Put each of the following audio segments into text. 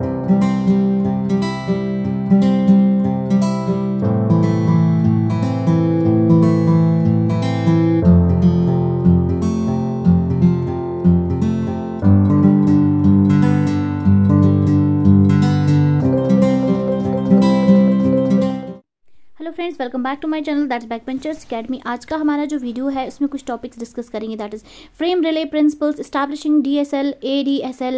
Thank you. Welcome back to my channel that back benchers academy आज का हमारा जो वीडियो है उसमें कुछ टॉपिक्स डिस्कस करेंगे that is frame relay principles D DSL ADSL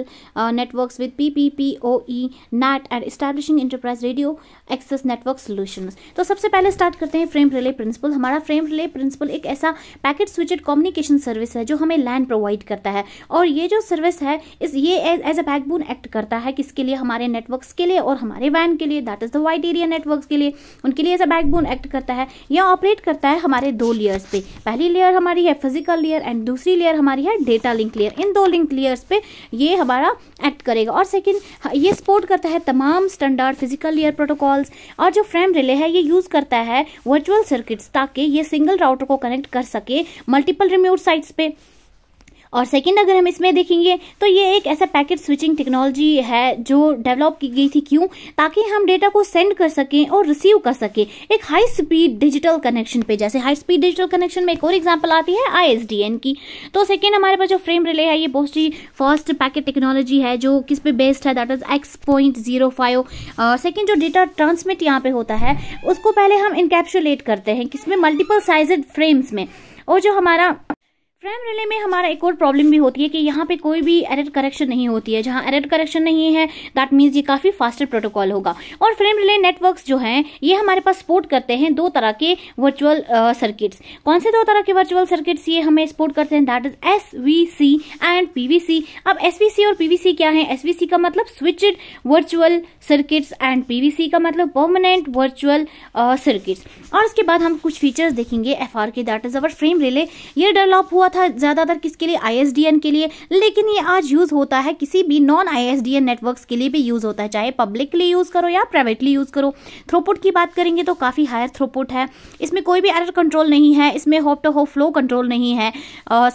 networks with PPPoE net and establishing enterprise radio access network solution तो सबसे पहले स्टार्ट करते हैं फ्रेम रिले प्रिंसिपल हमारा फ्रेम रिले प्रिंसिपल एक ऐसा पैकेट स्विचड कम्युनिकेशन सर्विस है जो हमें लैंड प्रोवाइड करता है और ये जो सर्विस है इस ये एज अ बैकबोन एक्ट करता है किसके लिए हमारे नेटवर्क्स के लिए और हमारे वैन के लिए that is the wide area network के लिए उनके लिए एज अ बैकबोन एक्ट करता है या ऑपरेट करता है हमारे दो लेयर्स पे पहली लेयर हमारी है फिजिकल लेयर एंड दूसरी लेयर हमारी है डेटा लिंक लेयर इन दो लिंक लेयर्स पे ये हमारा एक्ट करेगा और सेकंड ये सपोर्ट करता है तमाम स्टैंडर्ड फिजिकल लेयर प्रोटोकॉल्स और जो फ्रेम रिले है ये यूज़ करता है वर्चुअल सर्किट्स ताकि ये सिंगल राउटर को कनेक्ट कर सके मल्टीपल रिम्यूट साइट्स पे और सेकेंड अगर हम इसमें देखेंगे तो ये एक ऐसा पैकेट स्विचिंग टेक्नोलॉजी है जो डेवलप की गई थी क्यों ताकि हम डेटा को सेंड कर सकें और रिसीव कर सकें एक हाई स्पीड डिजिटल कनेक्शन पे जैसे हाई स्पीड डिजिटल कनेक्शन में एक और एग्जाम्पल आती है आई की तो सेकेंड हमारे पास जो फ्रेम रिले है ये बहुत ही फर्स्ट पैकेट टेक्नोलॉजी है जो किस पे बेस्ड है that is X point zero five second जो डेटा ट्रांसमिट यहाँ पे होता है उसको पहले हम इनकेप्सुलेट करते हैं किसमें मल्टीपल साइज फ्रेम्स में और जो हमारा फ्रेम रिले में हमारा एक और प्रॉब्लम भी होती है कि यहाँ पे कोई भी एरर करेक्शन नहीं होती है जहाँ एरर करेक्शन नहीं है दैट मीन्स ये काफ़ी फास्टर प्रोटोकॉल होगा और फ्रेम रिले नेटवर्क्स जो हैं ये हमारे पास सपोर्ट करते हैं दो तरह के वर्चुअल सर्किट्स uh, कौन से दो तरह के वर्चुअल सर्किट्स ये हमें सपोर्ट करते हैं that is S and P अब एस और पी क्या है एस का मतलब switched virtual circuits and P का मतलब परमानेंट वर्चुअल सर्किट्स और उसके बाद हम कुछ फीचर्स देखेंगे एफ के that is our frame relay ये डेवलप हुआ था ज़्यादातर किसके लिए आई के लिए लेकिन ये आज यूज़ होता है किसी भी नॉन आई नेटवर्क्स के लिए भी यूज़ होता है चाहे पब्लिकली यूज़ करो या प्राइवेटली यूज़ करो थ्रोपुट की बात करेंगे तो काफ़ी हायर थ्रोपुट है इसमें कोई भी एरर कंट्रोल नहीं है इसमें hop to hop flow control नहीं है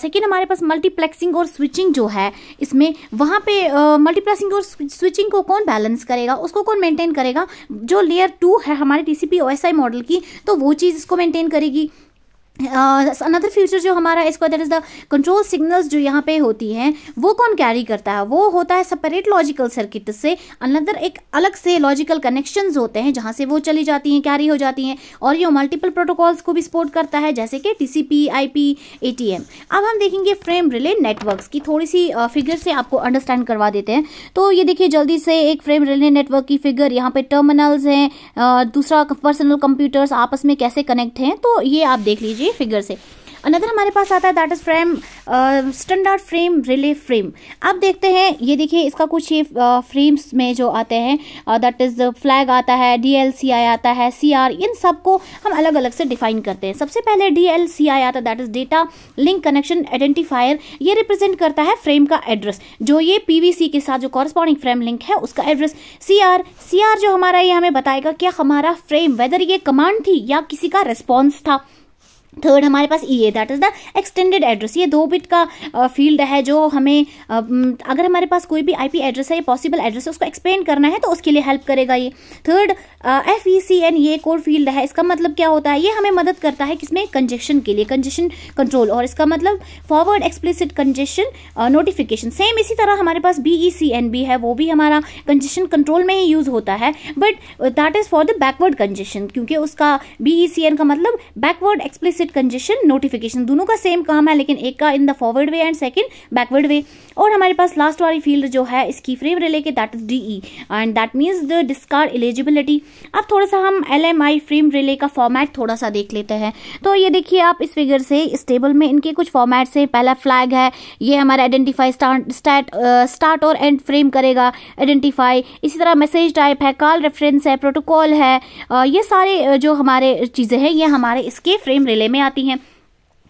सेकेंड हमारे पास मल्टीप्लेक्सिंग और स्विचिंग जो है इसमें वहाँ पर मल्टीप्लेक्सिंग और स्विचिंग को कौन बैलेंस करेगा उसको कौन मेंटेन करेगा जो लेयर टू है हमारे टीसीपी ओएसआई मॉडल की तो वो चीज़ इसको मेंटेन करेगी अनदर फ्यूचर जो हमारा इसको that is the control signals जो यहाँ पे होती हैं वो कौन कैरी करता है वो होता है सेपरेट लॉजिकल सर्किट से अनदर एक अलग से लॉजिकल कनेक्शंस होते हैं जहाँ से वो चली जाती हैं कैरी हो जाती हैं और ये मल्टीपल प्रोटोकॉल्स को भी सपोर्ट करता है जैसे कि T C P I P A T M अब हम देखेंगे फ्रेम रिले नेटवर्क की थोड़ी सी फिगर से आपको अंडरस्टैंड करवा देते हैं तो ये देखिए जल्दी से एक फ्रेम रिले नेटवर्क की फिगर यहाँ पे टर्मिनल्स हैं दूसरा पर्सनल कंप्यूटर्स आपस में कैसे कनेक्ट हैं तो ये आप देख लीजिए ये फिगर से अनदर हमारे पास आता है that is frame standard frame relay frame अब देखते हैं ये देखिए इसका कुछ ये फ्रेम्स uh, में जो आते हैं दैट इज फ्लैग आता है डी एल सी आई आता है सी आर इन सब को हम अलग अलग से डिफाइन करते हैं सबसे पहले डी एल सी आई आता है that is data link connection identifier ये रिप्रेजेंट करता है फ्रेम का एड्रेस जो ये पी वी सी के साथ जो कॉरस्पॉन्डिंग फ्रेम लिंक है उसका address C R C R जो हमारा ये हमें बताएगा क्या हमारा फ्रेम वेदर ये कमांड थी या किसी का रिस्पॉन्स था थर्ड हमारे पास E A that is the extended address ये दो बिट का फील्ड है जो हमें अगर हमारे पास कोई भी आईपी एड्रेस है पॉसिबल एड्रेस है उसको एक्सपेंड करना है तो उसके लिए हेल्प करेगा ये third F E C N ये कोड फील्ड है इसका मतलब क्या होता है ये हमें मदद करता है किसमें कंजेशन के लिए कंजेशन कंट्रोल और इसका मतलब forward explicit congestion notification same इसी तरह हमारे पास बी ई सी एन भी है वो भी हमारा कंजेशन कंट्रोल में ही यूज़ होता है but that is for the backward congestion क्योंकि उसका बी ई सी एन का मतलब backward explicit with congestion notification दोनों का सेम काम है लेकिन एक का in the forward way and second backward way और हमारे पास लास्ट वाली फील्ड जो है इसकी फ्रेम रिले के that is D E and that means the discard eligibility अब थोड़ा सा हम L M I frame relay का फॉर्मेट थोड़ा सा देख लेते हैं तो ये देखिए आप इस फिगर से इस टेबल में इनके कुछ फॉर्मेट्स हैं पहला फ्लैग है ये हमारा आइडेंटिफाई स्टार्ट स्टार्ट और एंड फ्रेम करेगा आइडेंटिफाई इसी तरह मैसेज टाइप है कॉल रेफरेंस है प्रोटोकॉल है ये सारे जो हमारे चीज़ें हैं ये हमारे इसके फ्रेम रिले में में आती हैं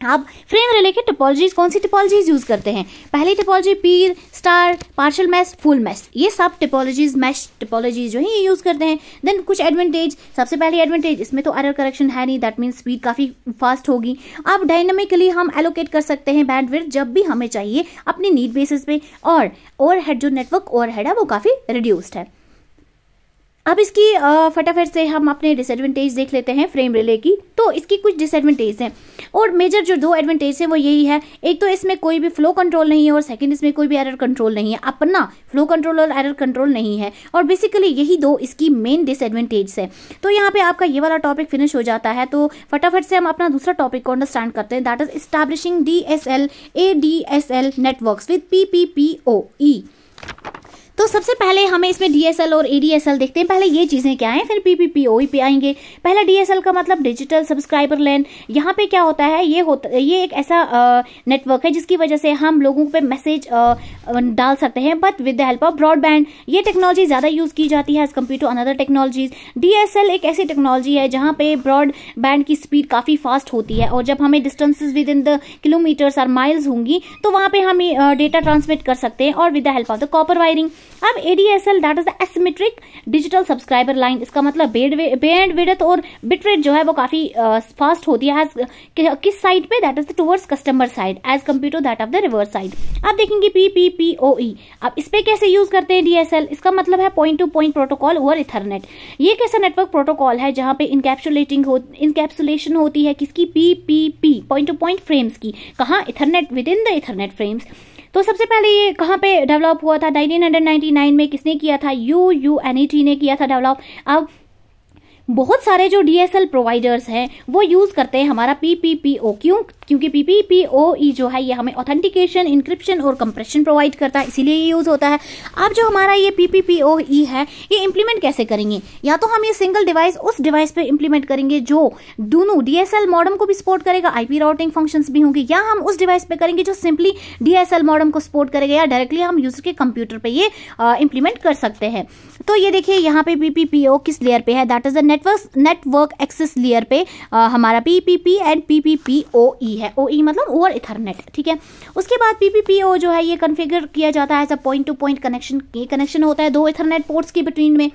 आप फ्रेम रिले की टोपोलॉजीज कौन सी टिपोलॉजीज यूज करते हैं पहली topology peer star partial mesh full mesh ये सब टिपोलॉजीज मैश टिपोलॉजीज जो है ये यूज करते हैं देन कुछ एडवांटेज सबसे पहले एडवांटेज इसमें तो एरर करेक्शन है नहीं दैट मीन स्पीड काफी फास्ट होगी आप डायनेमिकली हम एलोकेट कर सकते हैं बैंडविड्थ जब भी हमें चाहिए अपनी नीड बेसिस पे और ओवर जो नेटवर्क ओवर है वो काफी रिड्यूस्ड है अब इसकी फटाफट से हम अपने डिसएडवांटेज देख लेते हैं फ्रेम रिले की तो इसकी कुछ डिसएडवांटेज हैं और मेजर जो दो एडवांटेज है वो यही है एक तो इसमें कोई भी फ्लो कंट्रोल नहीं है और सेकंड इसमें कोई भी एरर कंट्रोल नहीं है अपना फ्लो कंट्रोल और एरर कंट्रोल नहीं है और बेसिकली यही दो इसकी मेन डिसएडवांटेज है तो यहाँ पे आपका ये वाला टॉपिक फिनिश हो जाता है तो फटाफट से हम अपना दूसरा टॉपिक को अंडरस्टैंड करते हैं that is establishing D S L A D S L network with P P P O E तो सबसे पहले हमें इसमें डीएसएल और ईडीएसएल देखते हैं पहले ये चीज़ें क्या हैं फिर पीपीपीओई पी e आएंगे पहले डीएसएल का मतलब डिजिटल सब्सक्राइबर लैन यहाँ पे क्या होता है ये होता ये एक ऐसा नेटवर्क है जिसकी वजह से हम लोगों पे मैसेज डाल सकते हैं but with the help of broadband ये टेक्नोलॉजी ज़्यादा यूज़ की जाती है as compare to another technologies DSL एक ऐसी टेक्नोलॉजी है जहाँ पे ब्रॉडबैंड की स्पीड काफ़ी फास्ट होती है और जब हमें distances with in the kilometers और माइल्स होंगी तो वहाँ पे हम डेटा ट्रांसमिट कर सकते हैं और with the help of the copper wiring अब ADSL data is asymmetric digital subscriber line इसका मतलब बैंड विडथ और बिटरेट जो है वो काफी फास्ट uh, होती है कि, किस साइड पे that is towards customer side as compare to that of the reverse side अब देखेंगे P P P O E अब इस पे कैसे यूज करते हैं डीएसएल इसका मतलब है point to point protocol over ethernet ये कैसा नेटवर्क प्रोटोकॉल है जहां पे इनकैप्सुलेटिंग हो इनकैप्सुलेशन होती है किसकी P P P point to point frames की कहा ethernet with in the ethernet frames तो सबसे पहले ये कहाँ पे डेवलप हुआ था 1999 में किसने किया था यू यू एन ने किया था डेवलप अब बहुत सारे जो डी एस एल प्रोवाइडर्स हैं वो यूज़ करते हैं हमारा पी पी पी ओ क्यों क्योंकि पीपीपीओई जो है ये हमें ऑथेंटिकेशन इंक्रिप्शन और कंप्रेशन प्रोवाइड करता है इसीलिए ये यूज़ होता है अब जो हमारा ये पीपीपीओई है ये इंप्लीमेंट कैसे करेंगे या तो हम ये सिंगल डिवाइस उस डिवाइस पर इंप्लीमेंट करेंगे जो दोनों डीएसएल मॉडम को भी सपोर्ट करेगा आईपी राउटिंग फंक्शन भी होंगे या हम उस डिवाइस पे करेंगे जो सिंपली डीएसएल मॉडम को सपोर्ट करेगा या डायरेक्टली हम यूजर के कंप्यूटर पर ये इंप्लीमेंट कर सकते हैं तो ये देखिए यहाँ पे पीपीपीओ किस लेयर पे है that is the network network access layer पे आ, हमारा पीपीपी एंड पीपीपीओई होती है ओ ई e मतलब ओवर इथरनेट ठीक है उसके बाद पी पी पी ओ जो है ये कन्फिगर किया जाता है as a point to point connection ये कनेक्शन होता है दो इथरनेट पोर्ट्स के बिटवीन में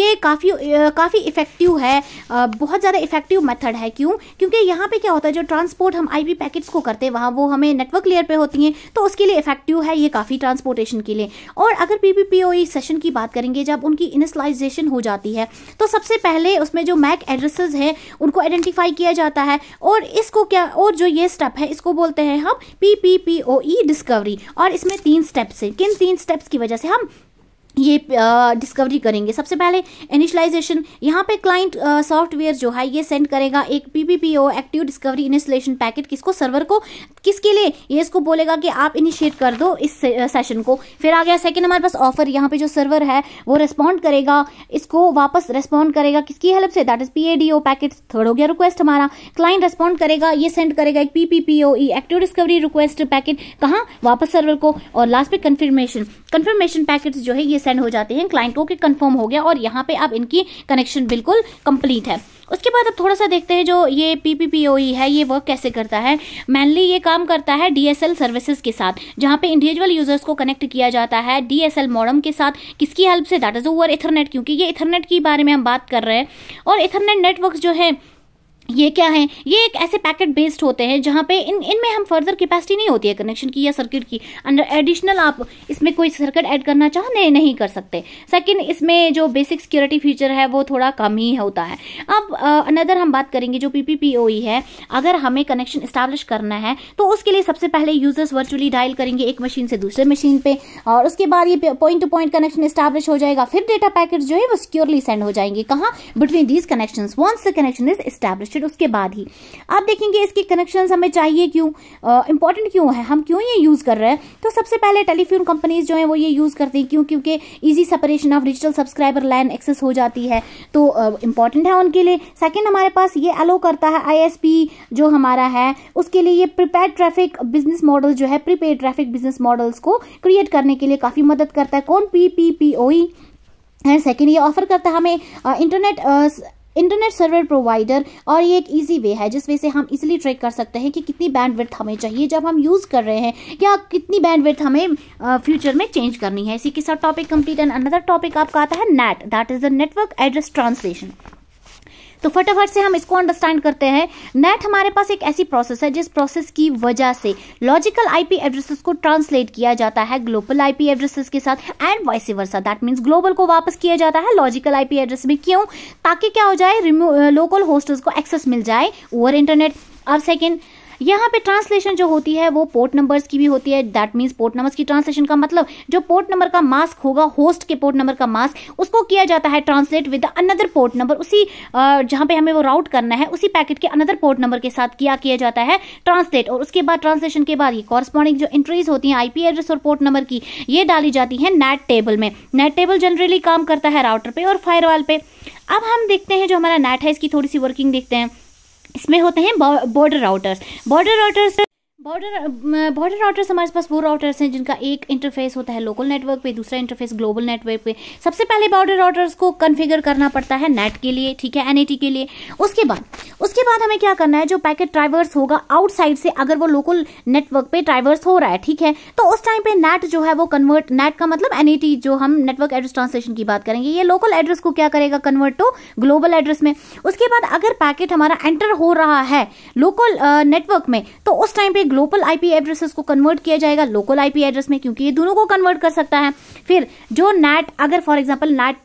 ये काफ़ी काफ़ी इफेक्टिव है बहुत ज़्यादा इफेक्टिव मेथड है क्यों क्योंकि यहाँ पे क्या होता है जो ट्रांसपोर्ट हम आईपी पैकेट्स को करते हैं वहाँ वो हमें नेटवर्क लेयर पर होती हैं तो उसके लिए इफेक्टिव है ये काफ़ी ट्रांसपोर्टेशन के लिए और अगर P P P O E session की बात करेंगे जब उनकी इनिसलाइजेशन हो जाती है तो सबसे पहले उसमें जो मैक एड्रेसेस हैं उनको आइडेंटिफाई किया जाता है और इसको क्या और जो ये ये स्टेप है इसको बोलते हैं हम P P P O E discovery और इसमें तीन स्टेप्स हैं किन तीन स्टेप्स की वजह से हम ये डिस्कवरी करेंगे सबसे पहले इनिशलाइजेशन यहाँ पे क्लाइंट सॉफ्टवेयर जो है ये सेंड करेगा एक PPPO active discovery initiation packet किसको सर्वर को किसके लिए ये इसको बोलेगा कि आप इनिशिएट कर दो इस सेशन को फिर आ गया सेकेंड हमारे पास ऑफर यहाँ पे जो सर्वर है वो रिस्पॉन्ड करेगा इसको वापस रिस्पॉन्ड करेगा किसकी हेल्प से that is P packet third हो गया रिक्वेस्ट हमारा क्लाइंट रिस्पॉन्ड करेगा ये सेंड करेगा एक PPPO active discovery request packet कहाँ वापस सर्वर को और लास्ट पे कन्फर्मेशन कन्फर्मेशन पैकेट जो है ये सेंड हो जाते हैं क्लाइंट को कि कंफर्म हो गया और यहाँ पे अब इनकी कनेक्शन बिल्कुल कंप्लीट है उसके बाद अब थोड़ा सा देखते हैं जो ये P P P O E है ये वर्क कैसे करता है मेनली ये काम करता है डी एस एल सर्विसेज के साथ जहाँ पे इंडिविजुअल यूजर्स को कनेक्ट किया जाता है डी एस एल मॉडम के साथ किसकी हेल्प से दैट इज ओवर इथरनेट क्योंकि ये इथरनेट के बारे में हम बात कर रहे हैं और इथरनेट नेटवर्क जो है ये क्या है ये एक ऐसे पैकेट बेस्ड होते हैं जहाँ पे इन इनमें हम फर्दर कैपेसिटी नहीं होती है कनेक्शन की या सर्किट की अंडर एडिशनल आप इसमें कोई सर्किट ऐड करना चाहो नहीं नहीं कर सकते सेकंड इसमें जो बेसिक सिक्योरिटी फीचर है वो थोड़ा कम ही होता है अब अनदर हम बात करेंगे जो पी ओ e है अगर हमें कनेक्शन इस्टेब्लिश करना है तो उसके लिए सबसे पहले यूजर्स वर्चुअली डायल करेंगे एक मशीन से दूसरे मशीन पर और उसके बाद ये point to point connection establish हो जाएगा फिर डेटा पैकेट जो है वो सिक्योरली सेंड हो जाएंगे कहाँ between these connection once the connection is establish connection उसके बाद ही आप देखेंगे इसके कनेक्शन हमें चाहिए क्यों इंपॉर्टेंट क्यों है हम क्यों ये यूज़ कर रहे हैं तो सबसे पहले टेलीफोन कंपनीज जो है वो ये यूज़ करती हैं क्यों क्योंकि easy separation of digital subscriber line access हो जाती है तो इंपॉर्टेंट है उनके लिए सेकेंड हमारे पास ये अलो करता है आई जो हमारा है उसके लिए ये प्रिपेयर ट्रैफिक बिजनेस मॉडल जो है प्रीपेड ट्रैफिक बिजनेस मॉडल्स को क्रिएट करने के लिए काफ़ी मदद करता है कौन P P P O second ये ऑफर करता है हमें इंटरनेट इंटरनेट सर्वर प्रोवाइडर और ये एक ईजी वे है जिस वे से हम इसलिए ट्रैक कर सकते हैं कि कितनी बैंडविड्थ हमें चाहिए जब हम यूज़ कर रहे हैं या कितनी बैंडविड्थ हमें फ्यूचर में चेंज करनी है इसी के साथ topic complete and another topic आपका आता है NAT that is the network address translation तो फटाफट से हम इसको अंडरस्टैंड करते हैं नेट हमारे पास एक ऐसी प्रोसेस है जिस प्रोसेस की वजह से लॉजिकल आईपी एड्रेसेस को ट्रांसलेट किया जाता है ग्लोबल आईपी एड्रेसेस के साथ and vice versa that means global को वापस किया जाता है लॉजिकल आईपी एड्रेस में क्यों ताकि क्या हो जाए लोकल होस्टर्स को एक्सेस मिल जाए ओवर इंटरनेट और सेकेंड यहाँ पे ट्रांसलेशन जो होती है वो पोर्ट नंबर्स की भी होती है दैट मीन्स पोर्ट नंबर्स की ट्रांसलेशन का मतलब जो पोर्ट नंबर का मास्क होगा होस्ट के पोर्ट नंबर का मास्क उसको किया जाता है translate with another port number उसी जहाँ पे हमें वो राउट करना है उसी पैकेट के अनदर पोर्ट नंबर के साथ किया किया जाता है ट्रांसलेट और उसके बाद ट्रांसलेशन के बाद ये कॉरस्पॉन्डिंग जो एंट्रीज होती हैं आईपी एड्रेस और पोर्ट नंबर की ये डाली जाती है नेट टेबल में नेट टेबल जनरली काम करता है राउटर पे और फायरवाल पे अब हम देखते हैं जो हमारा नेट है इसकी थोड़ी सी वर्किंग देखते हैं इसमें होते हैं border routers border routers border border routers हमारे पास वो राउटर्स हैं जिनका एक इंटरफेस होता है लोकल नेटवर्क पे दूसरा इंटरफेस ग्लोबल नेटवर्क पे सबसे पहले बॉर्डर राउटर्स को कन्फिगर करना पड़ता है नेट के लिए ठीक है एनएटी के लिए उसके बाद उसके बाद हमें क्या करना है जो पैकेट ट्राइवर्स होगा आउटसाइड से अगर वो लोकल नेटवर्क पे ट्राइवर्स हो रहा है ठीक है तो उस टाइम पे नेट जो है वो कन्वर्ट नेट का मतलब एनएटी जो हम नेटवर्क एड्रेस ट्रांसलेशन की बात करेंगे ये लोकल एड्रेस को क्या करेगा कन्वर्ट टू ग्लोबल एड्रेस में उसके बाद अगर पैकेट हमारा एंटर हो रहा है लोकल नेटवर्क में तो उस टाइम पे ग्लोबल आईपी एड्रेसेस को कन्वर्ट किया जाएगा लोकल आईपी एड्रेस में क्योंकि ये दोनों को कन्वर्ट कर सकता है फिर जो नेट अगर फॉर एग्जाम्पल नेट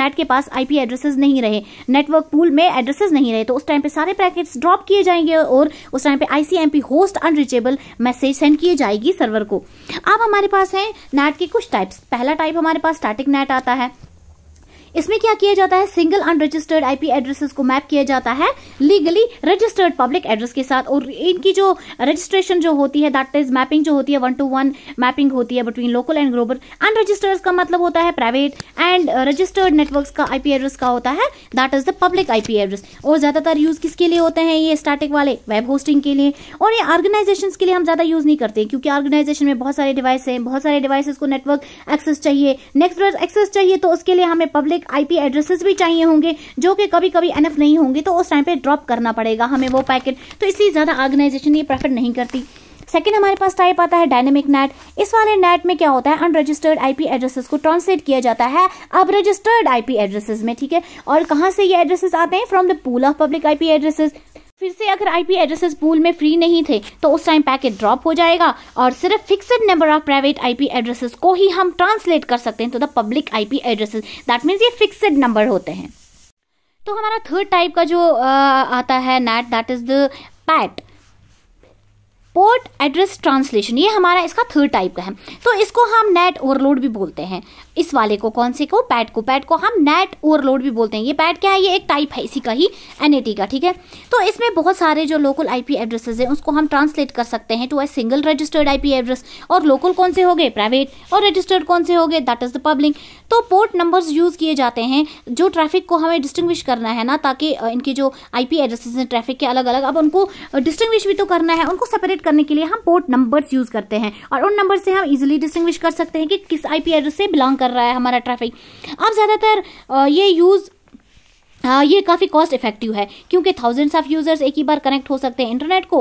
नेट के पास आईपी एड्रेसेस नहीं रहे नेटवर्क पूल में एड्रेसेस नहीं रहे तो उस टाइम पे सारे पैकेट्स ड्रॉप किए जाएंगे और उस टाइम पे ICMP host unreachable message send किए जाएगी सर्वर को अब हमारे पास है नेट के कुछ टाइप्स पहला टाइप हमारे पास स्टैटिक नेट आता है इसमें क्या किया जाता है सिंगल अनरजिस्टर्ड आईपी एड्रेसेस को मैप किया जाता है लीगली रजिस्टर्ड पब्लिक एड्रेस के साथ और इनकी जो रजिस्ट्रेशन जो होती है दैट इज मैपिंग जो होती है वन टू वन मैपिंग होती है between local and global unregistered का मतलब होता है प्राइवेट एंड रजिस्टर्ड नेटवर्क का आईपी एड्रेस का होता है that is the public IP address और ज्यादातर यूज किसके लिए होते हैं ये स्टैटिक वाले वेब होस्टिंग के लिए और ये ऑर्गेनाइजेशन के लिए हम ज्यादा यूज नहीं करते क्योंकि ऑर्गेनाइजेशन में बहुत सारे डिवाइस है बहुत सारे डिवाइसेस को नेटवर्क एक्सेस चाहिए नेक्स्ट एक्सेस चाहिए तो उसके लिए हमें पब्लिक बेसिक आईपी एड्रेसेस भी चाहिए होंगे जो कि कभी कभी एनफ नहीं होंगे तो उस टाइम पे ड्रॉप करना पड़ेगा हमें वो पैकेट तो इसलिए ज़्यादा ऑर्गेनाइजेशन ये प्रेफर नहीं करती सेकेंड हमारे पास टाइप आता है डायनेमिक नेट इस वाले नेट में क्या होता है अनरजिस्टर्ड आईपी एड्रेसेस को ट्रांसलेट किया जाता है अब रजिस्टर्ड आईपी एड्रेसेस में ठीक है और कहाँ से ये एड्रेसेस आते हैं from the pool of public IP addresses फिर से अगर आईपी एड्रेसेस पूल में फ्री नहीं थे तो उस टाइम पैकेट ड्रॉप हो जाएगा और सिर्फ fixed number of private IP addresses को ही हम ट्रांसलेट कर सकते हैं टू तो the public IP addresses that means ये फिक्सड नंबर होते हैं तो हमारा थर्ड टाइप का जो uh, आता है NAT that is the PAT port address translation ये हमारा इसका थर्ड टाइप का है तो इसको हम नेट ओवरलोड भी बोलते हैं इस वाले को कौन से को पैड को पैड को हम नेट ओवरलोड भी बोलते हैं ये पैड क्या है ये एक टाइप है इसी का ही एन का ठीक है तो इसमें बहुत सारे जो लोकल आई एड्रेसेस हैं उसको हम ट्रांसलेट कर सकते हैं to a single registered I address और लोकल कौन से हो गए प्राइवेट और रजिस्टर्ड कौन से हो गए दैट इज द पब्लिक तो पोर्ट नंबर्स यूज किए जाते हैं जो ट्रैफिक को हमें डिस्टिंग्विश करना है ना ताकि इनके जो पी एड्रेसेस हैं ट्रैफिक के अलग अलग अब उनको डिस्टिंग्विश भी तो करना है उनको सेपरेट करने के लिए हम पोर्ट नंबर्स यूज करते हैं और उन नंबर से हम इजिली डिस्टिंग्विश कर सकते हैं कि किस आईपी एड्रेस से बिलोंग कर कर रहा है हमारा ट्रैफिक आप ज़्यादातर ये यूज़ आ, ये काफ़ी कॉस्ट इफेक्टिव है क्योंकि थाउजेंड्स ऑफ यूज़र्स एक ही बार कनेक्ट हो सकते हैं इंटरनेट को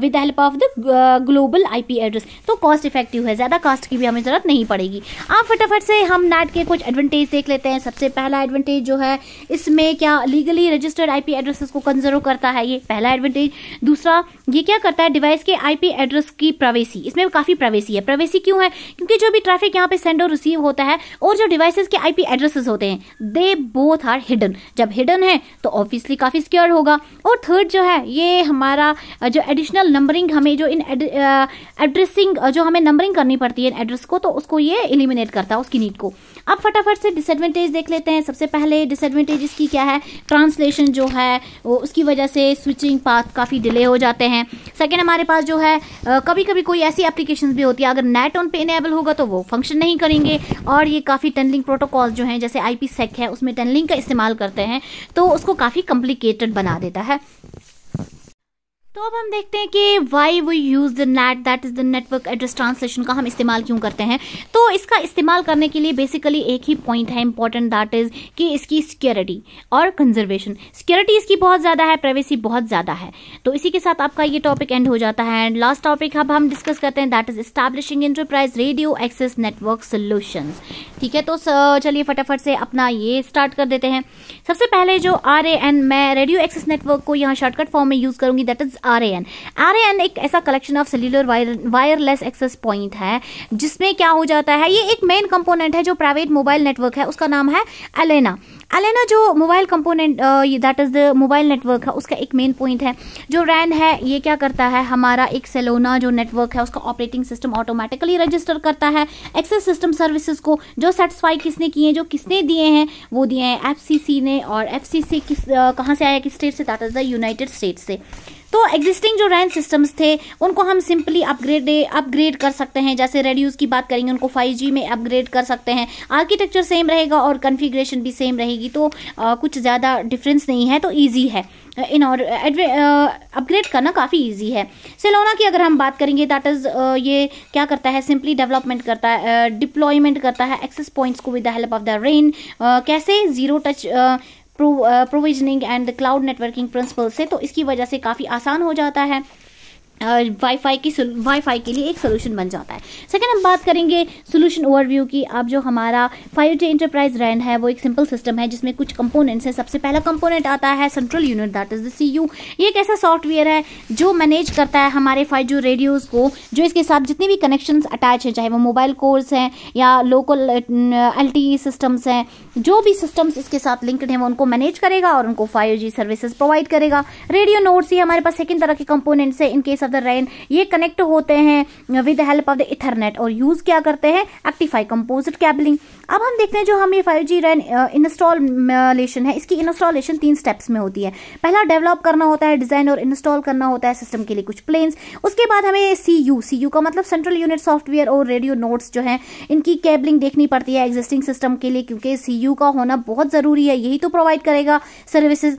with the help of the global IP address तो कॉस्ट इफेक्टिव है ज़्यादा कास्ट की भी हमें ज़रूरत नहीं पड़ेगी आप फटाफट से हम नेट के कुछ एडवांटेज देख लेते हैं सबसे पहला एडवांटेज जो है इसमें क्या लीगली रजिस्टर्ड आई एड्रेसेस को कंजर्व करता है ये पहला एडवांटेज दूसरा ये क्या करता है डिवाइस के आई एड्रेस की प्रवेशी इसमें काफ़ी प्रवेशी है प्रवेशी क्यों है क्योंकि जो भी ट्रैफिक यहाँ पे सेंड और रिसीव होता है और जो डिवाइसेस के आई एड्रेसेस होते हैं दे बोथ आर हिडन जब सब हिडन है तो ऑब्वियसली काफ़ी स्क्योर होगा और थर्ड जो है ये हमारा जो एडिशनल नंबरिंग हमें जो इन एड्रेसिंग जो हमें नंबरिंग करनी पड़ती है एड्रेस को तो उसको ये एलिमिनेट करता है उसकी नीड को अब फटाफट से डिसएडवांटेज देख लेते हैं सबसे पहले डिसएडवांटेज इसकी क्या है ट्रांसलेशन जो है वो उसकी वजह से स्विचिंग पाथ काफ़ी डिले हो जाते हैं सेकेंड हमारे पास जो है कभी कभी कोई ऐसी एप्लीकेशन भी होती है अगर नेट ऑन पे इनेबल होगा तो वो फंक्शन नहीं करेंगे और ये काफ़ी टनलिंग प्रोटोकॉल जो हैं जैसे आई है उसमें टनलिंग का इस्तेमाल करते हैं तो उसको काफ़ी कॉम्प्लिकेटेड बना देता है तो अब हम देखते हैं कि why we use the NAT that is the network address translation का हम इस्तेमाल क्यों करते हैं तो इसका इस्तेमाल करने के लिए बेसिकली एक ही पॉइंट है इंपॉर्टेंट दैट इज़ कि इसकी सिक्योरिटी और कंजर्वेशन सिक्योरिटी इसकी बहुत ज़्यादा है प्राइवेसी बहुत ज़्यादा है तो इसी के साथ आपका ये टॉपिक एंड हो जाता है एंड लास्ट टॉपिक अब हम डिस्कस करते हैं that is establishing enterprise radio access network solution ठीक है तो चलिए फटाफट से अपना ये स्टार्ट कर देते हैं सबसे पहले जो आर ए एन मैं रेडियो एक्सेस नेटवर्क को यहाँ शॉर्टकट फॉर्म में यूज़ करूँगी that is R A N R A N एक ऐसा collection of cellular wireless access point है जिसमें क्या हो जाता है ये एक मेन कंपोनेंट है जो प्राइवेट मोबाइल नेटवर्क है उसका नाम है अलेना अलेना जो mobile component that is the mobile network है उसका एक मेन पॉइंट है जो रैन है ये क्या करता है हमारा एक सेलोना जो नेटवर्क है उसका ऑपरेटिंग सिस्टम ऑटोमेटिकली रजिस्टर करता है एक्सेस सिस्टम सर्विसेज को जो सेटिस्फाई किसने किए जो किसने दिए हैं वो दिए हैं एफ ने और एफ किस कहाँ से आया किस स्टेट से that is the united state से तो एग्जिस्टिंग जो रैन सिस्टम्स थे उनको हम सिंपली अपग्रेड अपग्रेड कर सकते हैं जैसे रेडियोज की बात करेंगे उनको 5G में अपग्रेड कर सकते हैं आर्किटेक्चर सेम रहेगा और कन्फिग्रेशन भी सेम रहेगी तो आ, कुछ ज़्यादा डिफरेंस नहीं है तो ईजी है इन और अपग्रेड करना काफ़ी ईजी है सेलोना की अगर हम बात करेंगे दैट इज़ ये क्या करता है सिंपली डेवलपमेंट करता है डिप्लॉयमेंट करता है एक्सेस पॉइंट्स को with the help of the RAN कैसे zero touch uh, provisioning and cloud networking principle से तो इसकी वजह से काफ़ी आसान हो जाता है वाईफाई की वाईफाई के लिए एक सोल्यूशन बन जाता है सेकंड हम बात करेंगे सोल्यूशन ओवरव्यू की अब जो हमारा फाइव जी इंटरप्राइज रैन है वो एक सिंपल सिस्टम है जिसमें कुछ कंपोनेंट्स हैं सबसे पहला कंपोनेंट आता है central unit that is the C U ये एक ऐसा सॉफ्टवेयर है जो मैनेज करता है हमारे फाइव जी रेडियोज़ को जो इसके साथ जितने भी कनेक्शन अटैच हैं चाहे वो मोबाइल कोर्स हैं या लोकल एल सिस्टम्स हैं जो भी सिस्टम्स इसके साथ लिंकड हैं वो उनको मैनेज करेगा और उनको फाइव जी सर्विसेज प्रोवाइड करेगा रेडियो नोट्स ही हमारे पास सेकेंड तरह के कंपोनेंट्स हैं इनकेस ऑफ द रेन ये कनेक्ट होते हैं with the help of the ethernet और यूज़ क्या करते हैं एक्टिफाई कंपोजिट कैबलिंग अब हम देखते हैं जो हम ये फाइव जी रैन इंस्टॉलेशन है इसकी इंस्टॉलेशन तीन स्टेप्स में होती है पहला डेवलप करना होता है डिज़ाइन और इंस्टॉल करना होता है सिस्टम के लिए कुछ प्लेन्स उसके बाद हमें सी यू सी यू का मतलब सेंट्रल यूनिट सॉफ्टवेयर और रेडियो नोट्स जो हैं इनकी कैबलिंग देखनी पड़ती है एग्जिस्टिंग सिस्टम के लिए क्योंकि सी यू का होना बहुत ज़रूरी है यही तो प्रोवाइड करेगा सर्विसेज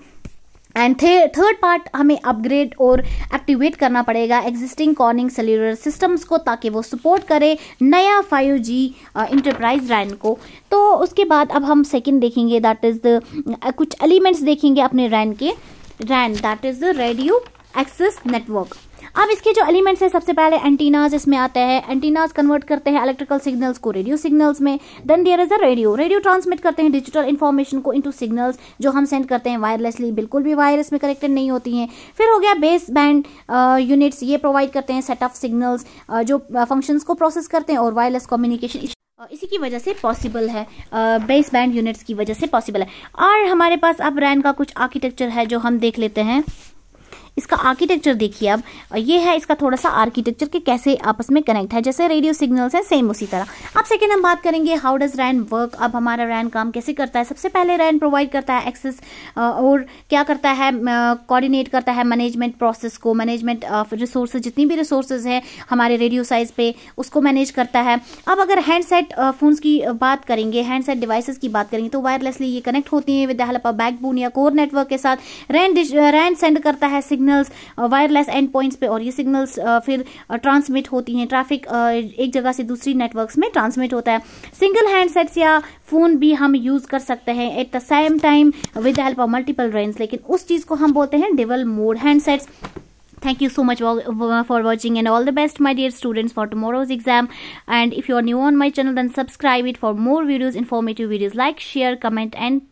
एंड थर्ड पार्ट हमें अपग्रेड और एक्टिवेट करना पड़ेगा एग्जिस्टिंग कॉर्निंग सेल्यूलर सिस्टम्स को ताकि वो सपोर्ट करे नया फाइव जी इंटरप्राइज रैन को तो उसके बाद अब हम सेकेंड देखेंगे दैट इज़ द कुछ एलिमेंट्स देखेंगे अपने रैन के RAN that is the radio access network अब इसके जो एलिमेंट्स है सबसे पहले एंटीनाज इसमें आते हैं एंटीनाज कन्वर्ट करते हैं इलेक्ट्रिकल सिग्नल्स को रेडियो सिग्नल्स में then there is a radio radio transmit करते हैं डिजिटल इन्फॉर्मेशन को इंटू सिग्नल्स जो हम सेंड करते हैं वायरलेसली बिल्कुल भी वायरस में कनेक्टेड नहीं होती हैं फिर हो गया बेस बैंड यूनिट्स ये प्रोवाइड करते हैं सेट ऑफ सिग्नल्स जो फंक्शंस uh, को प्रोसेस करते हैं और वायरलेस कम्युनिकेशन uh, इसी की वजह से पॉसिबल है बेस बैंड यूनिट्स की वजह से पॉसिबल है और हमारे पास अब रैन का कुछ आर्किटेक्चर है जो हम देख लेते हैं इसका आर्किटेक्चर देखिए अब ये है इसका थोड़ा सा आर्किटेक्चर के कैसे आपस में कनेक्ट है जैसे रेडियो सिग्नल्स है सेम उसी तरह अब सेकेंड हम बात करेंगे हाउ डज रैन वर्क अब हमारा रैन काम कैसे करता है सबसे पहले रैन प्रोवाइड करता है एक्सेस और क्या करता है कोऑर्डिनेट करता है मैनेजमेंट प्रोसेस को मैनेजमेंट ऑफ रिसोर्स जितनी भी रिसोर्सेज है हमारे रेडियो साइज पे उसको मैनेज करता है अब अगर हैंडसेट फोन्स की बात करेंगे हैंडसेट डिवाइसेस की बात करेंगे तो वायरलेसली ये कनेक्ट होती है विद हेल्प ऑफ बैकबोन या कोर नेटवर्क के साथ रैन रैन सेंड करता है signal signals wireless end points पे और ये सिग्नल्स फिर ट्रांसमिट uh, होती हैं ट्रैफिक uh, एक जगह से दूसरी नेटवर्क्स में ट्रांसमिट होता है सिंगल हैंडसेट्स या फोन भी हम यूज कर सकते हैं at the same time with help of multiple range लेकिन उस चीज को हम बोलते हैं double mode handsets thank you so much for watching and all the best my dear students for tomorrow's exam and if you are new on my channel then subscribe it for more videos informative videos like share comment and